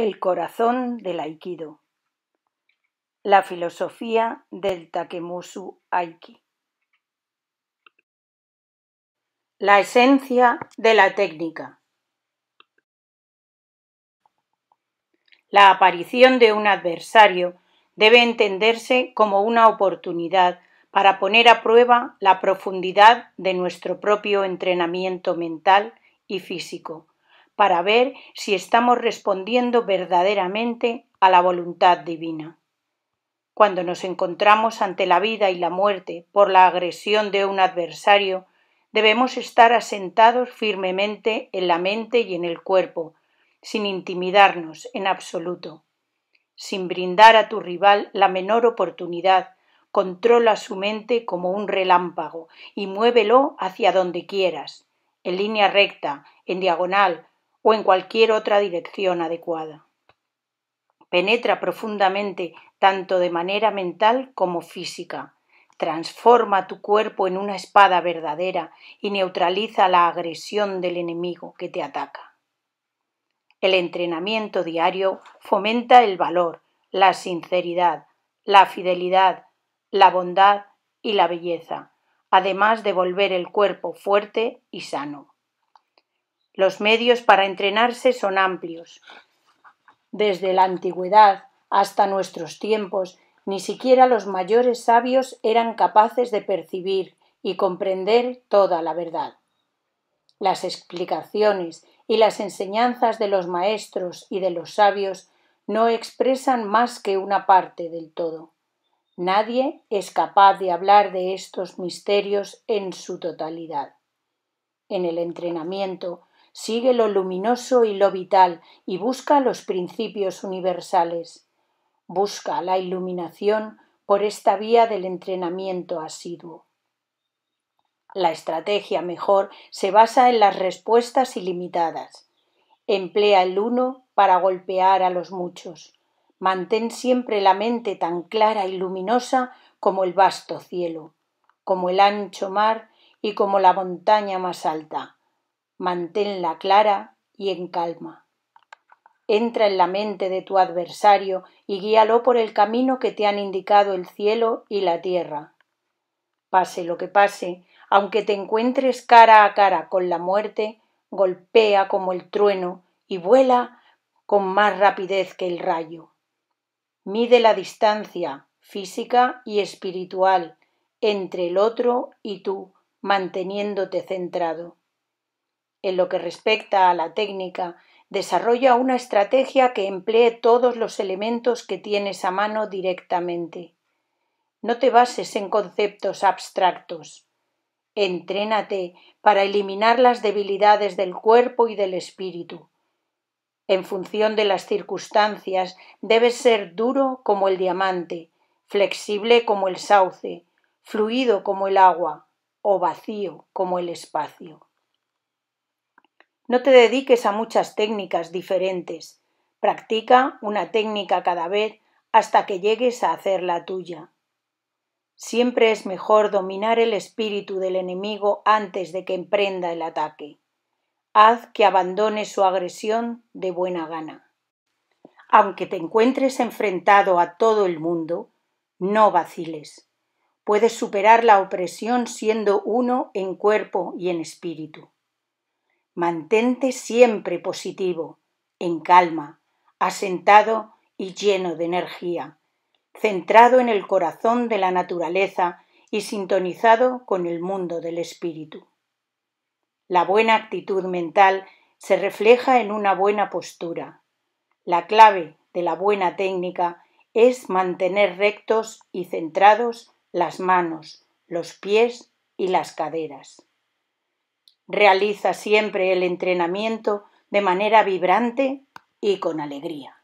El corazón del Aikido. La filosofía del Takemusu Aiki. La esencia de la técnica. La aparición de un adversario debe entenderse como una oportunidad para poner a prueba la profundidad de nuestro propio entrenamiento mental y físico para ver si estamos respondiendo verdaderamente a la voluntad divina. Cuando nos encontramos ante la vida y la muerte por la agresión de un adversario, debemos estar asentados firmemente en la mente y en el cuerpo, sin intimidarnos en absoluto. Sin brindar a tu rival la menor oportunidad, controla su mente como un relámpago y muévelo hacia donde quieras, en línea recta, en diagonal o en cualquier otra dirección adecuada. Penetra profundamente tanto de manera mental como física. Transforma tu cuerpo en una espada verdadera y neutraliza la agresión del enemigo que te ataca. El entrenamiento diario fomenta el valor, la sinceridad, la fidelidad, la bondad y la belleza, además de volver el cuerpo fuerte y sano. Los medios para entrenarse son amplios. Desde la antigüedad hasta nuestros tiempos, ni siquiera los mayores sabios eran capaces de percibir y comprender toda la verdad. Las explicaciones y las enseñanzas de los maestros y de los sabios no expresan más que una parte del todo. Nadie es capaz de hablar de estos misterios en su totalidad. En el entrenamiento sigue lo luminoso y lo vital y busca los principios universales. Busca la iluminación por esta vía del entrenamiento asiduo. La estrategia mejor se basa en las respuestas ilimitadas. Emplea el uno para golpear a los muchos. Mantén siempre la mente tan clara y luminosa como el vasto cielo, como el ancho mar y como la montaña más alta manténla clara y en calma. Entra en la mente de tu adversario y guíalo por el camino que te han indicado el cielo y la tierra. Pase lo que pase, aunque te encuentres cara a cara con la muerte, golpea como el trueno y vuela con más rapidez que el rayo. Mide la distancia física y espiritual entre el otro y tú, manteniéndote centrado. En lo que respecta a la técnica, desarrolla una estrategia que emplee todos los elementos que tienes a mano directamente. No te bases en conceptos abstractos. Entrénate para eliminar las debilidades del cuerpo y del espíritu. En función de las circunstancias, debes ser duro como el diamante, flexible como el sauce, fluido como el agua o vacío como el espacio. No te dediques a muchas técnicas diferentes. Practica una técnica cada vez hasta que llegues a hacer la tuya. Siempre es mejor dominar el espíritu del enemigo antes de que emprenda el ataque. Haz que abandone su agresión de buena gana. Aunque te encuentres enfrentado a todo el mundo, no vaciles. Puedes superar la opresión siendo uno en cuerpo y en espíritu. Mantente siempre positivo, en calma, asentado y lleno de energía, centrado en el corazón de la naturaleza y sintonizado con el mundo del espíritu. La buena actitud mental se refleja en una buena postura. La clave de la buena técnica es mantener rectos y centrados las manos, los pies y las caderas realiza siempre el entrenamiento de manera vibrante y con alegría.